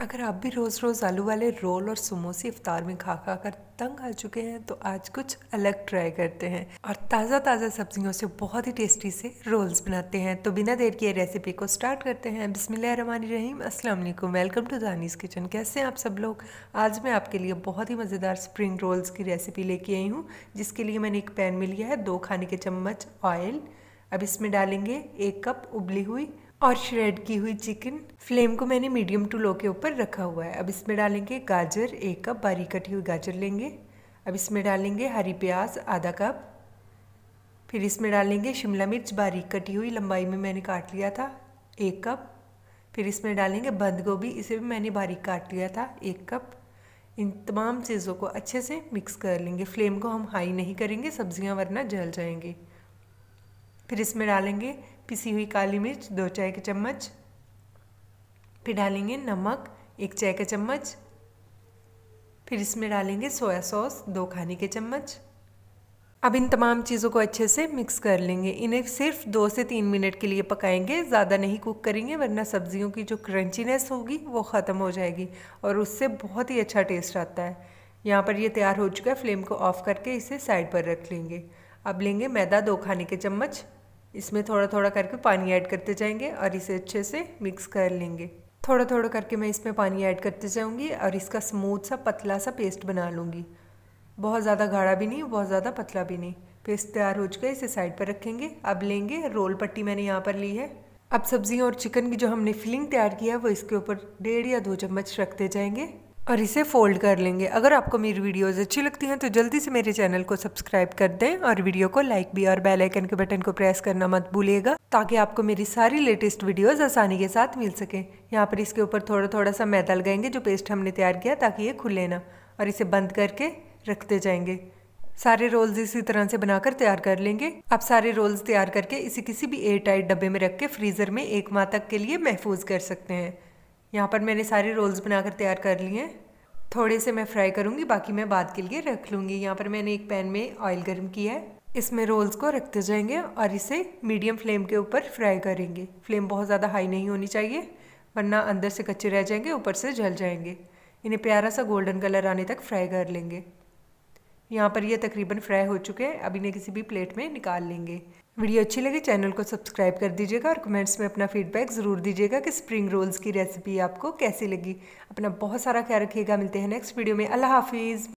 अगर आप भी रोज़ रोज़ आलू वाले रोल और समोसे इफ्तार में खा खा कर तंग आ चुके हैं तो आज कुछ अलग ट्राई करते हैं और ताज़ा ताज़ा सब्जियों से बहुत ही टेस्टी से रोल्स बनाते हैं तो बिना देर किए रेसिपी को स्टार्ट करते हैं रहीम अस्सलाम वालेकुम वेलकम टू दानीस किचन कैसे हैं आप सब लोग आज मैं आपके लिए बहुत ही मज़ेदार स्प्रिंग रोल्स की रेसिपी लेके आई हूँ जिसके लिए मैंने एक पैन में लिया है दो खाने के चम्मच ऑयल अब इसमें डालेंगे एक कप उबली हुई और श्रेड की हुई चिकन फ्लेम को मैंने मीडियम टू लो के ऊपर रखा हुआ है अब इसमें डालेंगे गाजर एक कप बारीक कटी हुई गाजर लेंगे अब इसमें डालेंगे हरी प्याज आधा कप फिर इसमें डालेंगे शिमला मिर्च बारीक कटी हुई लंबाई में मैंने काट लिया था एक कप फिर इसमें डालेंगे बंद गोभी इसे भी मैंने बारीक काट लिया था एक कप इन तमाम चीज़ों को अच्छे से मिक्स कर लेंगे फ्लेम को हम हाई नहीं करेंगे सब्जियां वरना जल जाएंगी फिर इसमें डालेंगे पिसी हुई काली मिर्च दो चाय के चम्मच फिर डालेंगे नमक एक चाय का चम्मच फिर इसमें डालेंगे सोया सॉस दो खाने के चम्मच अब इन तमाम चीज़ों को अच्छे से मिक्स कर लेंगे इन्हें सिर्फ दो से तीन मिनट के लिए पकाएंगे ज़्यादा नहीं कुक करेंगे वरना सब्जियों की जो क्रंचीनेस होगी वो ख़त्म हो जाएगी और उससे बहुत ही अच्छा टेस्ट आता है यहाँ पर ये तैयार हो चुका है फ्लेम को ऑफ़ करके इसे साइड पर रख लेंगे अब लेंगे मैदा दो खाने के चम्मच इसमें थोड़ा थोड़ा करके पानी ऐड करते जाएंगे और इसे अच्छे से मिक्स कर लेंगे थोड़ा थोड़ा करके मैं इसमें पानी ऐड करते जाऊँगी और इसका स्मूथ सा पतला सा पेस्ट बना लूँगी बहुत ज़्यादा गाढ़ा भी नहीं बहुत ज़्यादा पतला भी नहीं पेस्ट तैयार हो चुका है इसे साइड पर रखेंगे अब लेंगे रोल पट्टी मैंने यहाँ पर ली है अब सब्जियों और चिकन की जो हमने फिलिंग तैयार किया है वो इसके ऊपर डेढ़ या दो चम्मच रखते जाएंगे और इसे फोल्ड कर लेंगे अगर आपको मेरी वीडियोस अच्छी लगती हैं तो जल्दी से मेरे चैनल को सब्सक्राइब कर दें और वीडियो को लाइक भी और बेल आइकन के बटन को प्रेस करना मत भूलिएगा ताकि आपको मेरी सारी लेटेस्ट वीडियोस आसानी के साथ मिल सके यहाँ पर इसके ऊपर थोड़ा थोड़ा सा मैदा लगाएंगे जो पेस्ट हमने तैयार किया ताकि ये खुले ना और इसे बंद करके रखते जाएंगे सारे रोल्स इसी तरह से बनाकर तैयार कर लेंगे आप सारे रोल्स तैयार करके इसे किसी भी एयर टाइट डब्बे में रख के फ्रीज़र में एक माह तक के लिए महफूज कर सकते हैं यहाँ पर मैंने सारे रोल्स बनाकर तैयार कर लिए हैं थोड़े से मैं फ्राई करूँगी बाकी मैं बाद के लिए रख लूँगी यहाँ पर मैंने एक पैन में ऑयल गर्म किया है इसमें रोल्स को रखते जाएंगे और इसे मीडियम फ्लेम के ऊपर फ्राई करेंगे फ्लेम बहुत ज़्यादा हाई नहीं होनी चाहिए वरना अंदर से कच्चे रह जाएंगे ऊपर से जल जाएंगे इन्हें प्यारा सा गोल्डन कलर आने तक फ्राई कर लेंगे यहाँ पर ये तकरीबन फ्राई हो चुके हैं अब इन्हें किसी भी प्लेट में निकाल लेंगे वीडियो अच्छी लगी चैनल को सब्सक्राइब कर दीजिएगा और कमेंट्स में अपना फीडबैक ज़रूर दीजिएगा कि स्प्रिंग रोल्स की रेसिपी आपको कैसी लगी अपना बहुत सारा ख्याल रखिएगा मिलते हैं नेक्स्ट वीडियो में अल्लाह हाफिज़